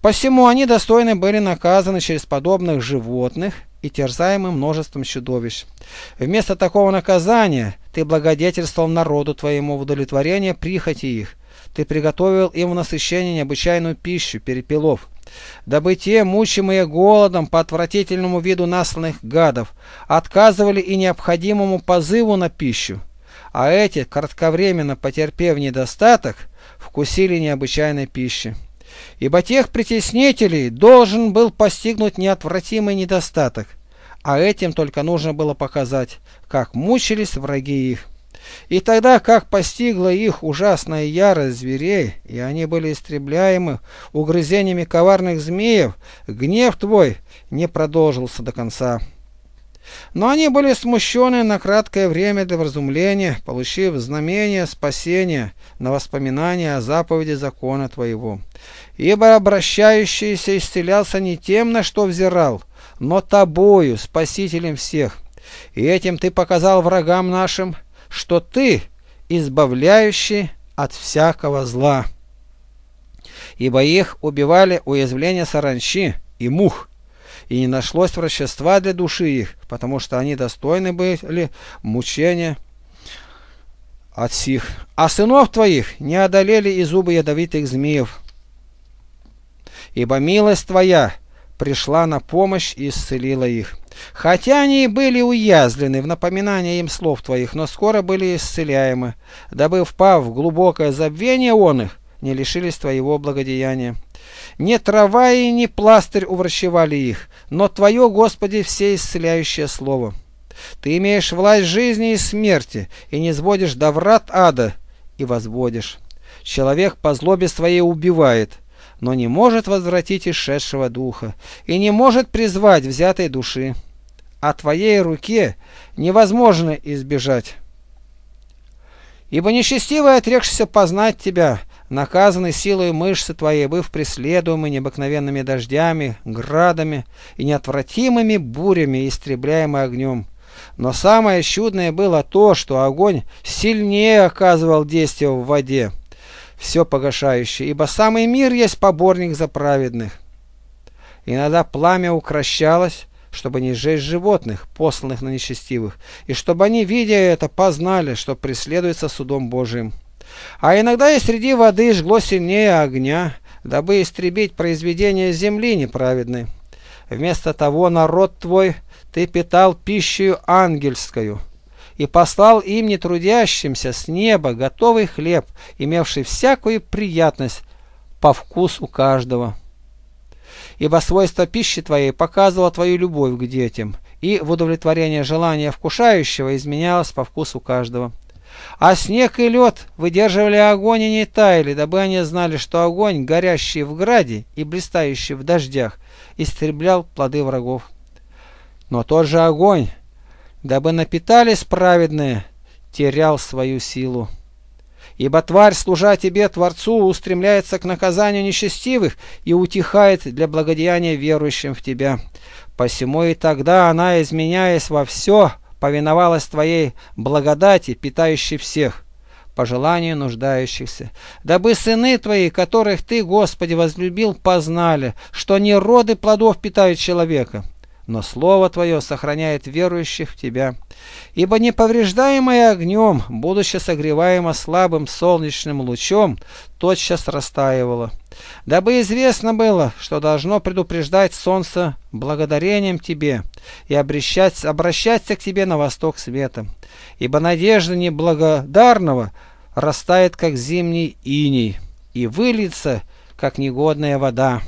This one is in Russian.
Посему они достойны были наказаны через подобных животных и терзаемы множеством чудовищ. Вместо такого наказания ты благодетельствовал народу твоему в удовлетворение прихоти их. Ты приготовил им в насыщение необычайную пищу, перепелов, дабы те, мучимые голодом по отвратительному виду насланных гадов, отказывали и необходимому позыву на пищу, а эти, кратковременно потерпев недостаток, вкусили необычайной пищи ибо тех притеснителей должен был постигнуть неотвратимый недостаток, а этим только нужно было показать, как мучились враги их. И тогда, как постигла их ужасная ярость зверей, и они были истребляемы угрызениями коварных змеев, гнев твой не продолжился до конца. Но они были смущены на краткое время для вразумления, получив знамение спасения на воспоминание о заповеди закона твоего. Ибо обращающийся исцелялся не тем, на что взирал, но тобою, спасителем всех. И этим ты показал врагам нашим, что ты избавляющий от всякого зла. Ибо их убивали уязвления саранчи и мух, и не нашлось вращества для души их, потому что они достойны были мучения от сих. А сынов твоих не одолели и зубы ядовитых змеев, ибо милость твоя пришла на помощь и исцелила их. Хотя они и были уязвлены в напоминание им слов твоих, но скоро были исцеляемы, дабы, впав в глубокое забвение он их, не лишились твоего благодеяния. Не трава и не пластырь увращевали их, но Твое, Господи, все исцеляющее слово. Ты имеешь власть жизни и смерти, и не сводишь до врат ада, и возводишь. Человек по злобе своей убивает, но не может возвратить исшедшего духа, и не может призвать взятой души. а Твоей руке невозможно избежать. Ибо нечестивый отрекшийся познать Тебя, наказаны силой мышцы твоей, быв преследуемы необыкновенными дождями, градами и неотвратимыми бурями, истребляемы огнем. Но самое чудное было то, что огонь сильнее оказывал действие в воде, все погашающее, ибо самый мир есть поборник за праведных. Иногда пламя укращалось, чтобы не сжечь животных, посланных на нечестивых, и чтобы они, видя это, познали, что преследуется судом Божиим. А иногда и среди воды жгло сильнее огня, дабы истребить произведения земли неправедной. Вместо того народ твой ты питал пищу ангельскую, и послал им нетрудящимся с неба готовый хлеб, имевший всякую приятность по вкусу каждого. Ибо свойство пищи твоей показывало твою любовь к детям, и в удовлетворение желания вкушающего изменялось по вкусу каждого. А снег и лед выдерживали огонь и не таяли, дабы они знали, что огонь, горящий в граде и блистающий в дождях, истреблял плоды врагов. Но тот же огонь, дабы напитались праведные, терял свою силу. Ибо тварь, служа тебе, Творцу, устремляется к наказанию нечестивых и утихает для благодеяния верующим в тебя. Посему и тогда она, изменяясь во все, — повиновалась Твоей благодати, питающей всех, по желанию нуждающихся, дабы сыны Твои, которых Ты, Господи, возлюбил, познали, что не роды плодов питают человека, но Слово Твое сохраняет верующих в Тебя. Ибо неповреждаемое огнем, будучи согреваемо слабым солнечным лучом, тотчас растаивало. Дабы известно было, что должно предупреждать солнце благодарением Тебе и обращать, обращаться к Тебе на восток света. Ибо надежда неблагодарного растает, как зимний иней, и выльется, как негодная вода.